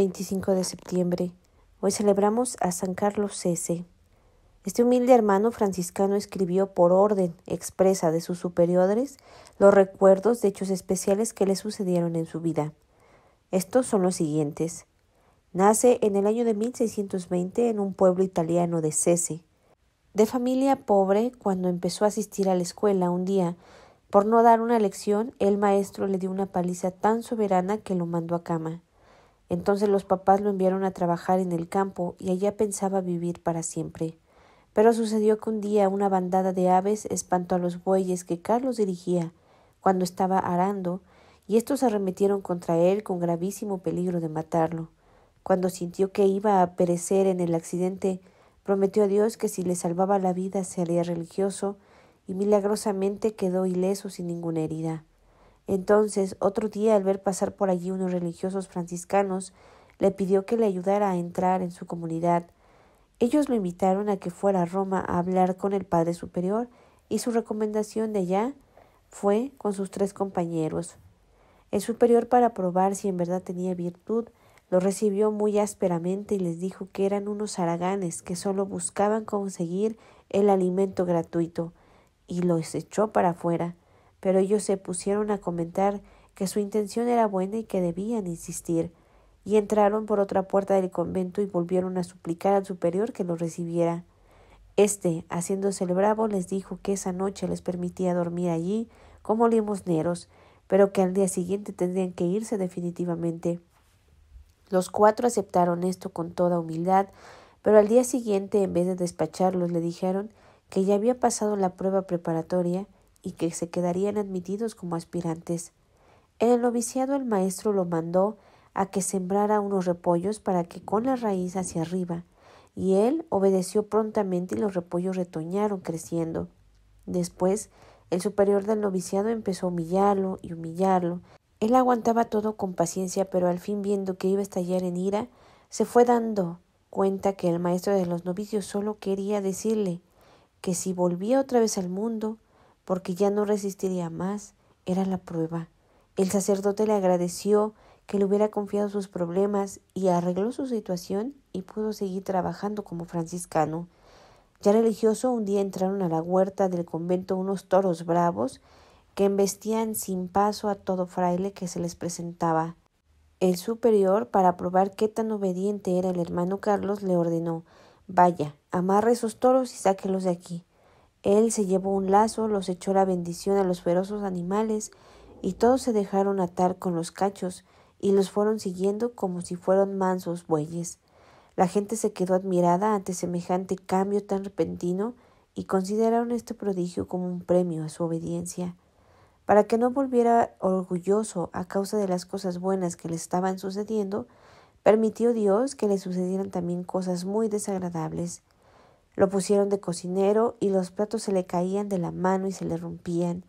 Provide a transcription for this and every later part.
25 de septiembre. Hoy celebramos a San Carlos Cese. Este humilde hermano franciscano escribió por orden expresa de sus superiores los recuerdos de hechos especiales que le sucedieron en su vida. Estos son los siguientes. Nace en el año de 1620 en un pueblo italiano de Cese. De familia pobre, cuando empezó a asistir a la escuela un día, por no dar una lección, el maestro le dio una paliza tan soberana que lo mandó a cama. Entonces los papás lo enviaron a trabajar en el campo y allá pensaba vivir para siempre. Pero sucedió que un día una bandada de aves espantó a los bueyes que Carlos dirigía cuando estaba arando, y estos arremetieron contra él con gravísimo peligro de matarlo. Cuando sintió que iba a perecer en el accidente, prometió a Dios que si le salvaba la vida sería religioso, y milagrosamente quedó ileso sin ninguna herida. Entonces, otro día, al ver pasar por allí unos religiosos franciscanos, le pidió que le ayudara a entrar en su comunidad. Ellos lo invitaron a que fuera a Roma a hablar con el Padre Superior, y su recomendación de allá fue con sus tres compañeros. El superior, para probar si en verdad tenía virtud, lo recibió muy ásperamente y les dijo que eran unos haraganes que solo buscaban conseguir el alimento gratuito, y los echó para afuera pero ellos se pusieron a comentar que su intención era buena y que debían insistir, y entraron por otra puerta del convento y volvieron a suplicar al superior que los recibiera. Este, haciéndose el bravo, les dijo que esa noche les permitía dormir allí como limosneros, pero que al día siguiente tendrían que irse definitivamente. Los cuatro aceptaron esto con toda humildad, pero al día siguiente, en vez de despacharlos, le dijeron que ya había pasado la prueba preparatoria y que se quedarían admitidos como aspirantes. En el noviciado el maestro lo mandó a que sembrara unos repollos para que con la raíz hacia arriba, y él obedeció prontamente y los repollos retoñaron creciendo. Después, el superior del noviciado empezó a humillarlo y humillarlo. Él aguantaba todo con paciencia, pero al fin viendo que iba a estallar en ira, se fue dando cuenta que el maestro de los novicios solo quería decirle que si volvía otra vez al mundo, porque ya no resistiría más, era la prueba. El sacerdote le agradeció que le hubiera confiado sus problemas y arregló su situación y pudo seguir trabajando como franciscano. Ya religioso, un día entraron a la huerta del convento unos toros bravos que embestían sin paso a todo fraile que se les presentaba. El superior, para probar qué tan obediente era el hermano Carlos, le ordenó Vaya, amarre esos toros y sáquelos de aquí. Él se llevó un lazo, los echó la bendición a los ferozos animales, y todos se dejaron atar con los cachos, y los fueron siguiendo como si fueran mansos bueyes. La gente se quedó admirada ante semejante cambio tan repentino, y consideraron este prodigio como un premio a su obediencia, para que no volviera orgulloso a causa de las cosas buenas que le estaban sucediendo, permitió Dios que le sucedieran también cosas muy desagradables. Lo pusieron de cocinero y los platos se le caían de la mano y se le rompían,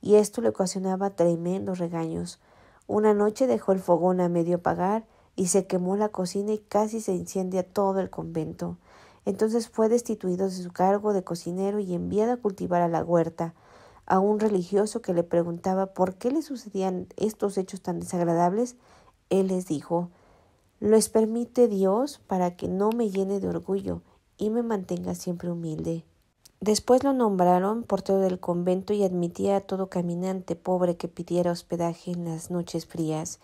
y esto le ocasionaba tremendos regaños. Una noche dejó el fogón a medio apagar y se quemó la cocina y casi se incendia todo el convento. Entonces fue destituido de su cargo de cocinero y enviado a cultivar a la huerta a un religioso que le preguntaba por qué le sucedían estos hechos tan desagradables, él les dijo, ¿les permite Dios para que no me llene de orgullo y me mantenga siempre humilde. Después lo nombraron portero del convento y admitía a todo caminante pobre que pidiera hospedaje en las noches frías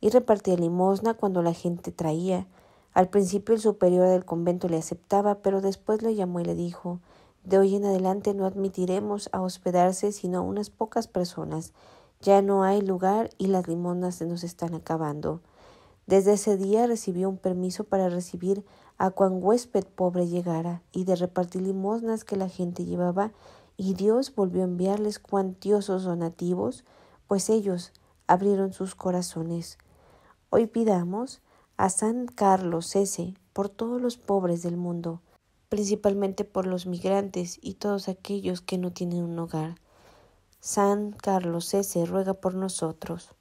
y repartía limosna cuando la gente traía. Al principio el superior del convento le aceptaba, pero después lo llamó y le dijo De hoy en adelante no admitiremos a hospedarse sino a unas pocas personas. Ya no hay lugar y las limosnas se nos están acabando. Desde ese día recibió un permiso para recibir a cuan huésped pobre llegara y de repartir limosnas que la gente llevaba, y Dios volvió a enviarles cuantiosos donativos, pues ellos abrieron sus corazones. Hoy pidamos a San Carlos S. por todos los pobres del mundo, principalmente por los migrantes y todos aquellos que no tienen un hogar. San Carlos S. ruega por nosotros.